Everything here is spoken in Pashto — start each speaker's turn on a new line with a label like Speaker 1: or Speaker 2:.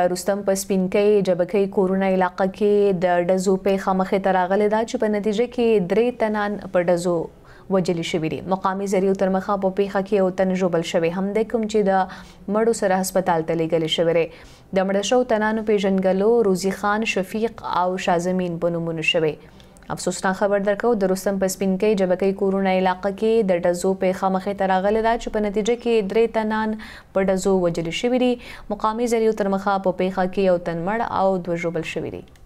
Speaker 1: رستم په سپینکې جبکې کورونا علاقې کې د ډزو په خامخه تراغله دا چې په نتیجه کې درې تنان په ډزو وجلې شوې دي مقامي زریو تر مخه په پیخه کې او تن جوبل شوی هم د کوم چې د مړو سره هسپتال ته لېږل شوی دی د مړ شو تنانو پیژنګلو روزي خان شفیق او شازمین په نومونو شوی افسوسناک خبر درکو د رستم په سپین کې جبکې کورونا علاقې کې د ډزو په خامخې تراغله دا چې په نتیجه کې درې تنان په ډزو وجل شوې دي مقامي ذریعہ ترمخه په پیخه کې یو تنمړ او دوه جوبل شوې دي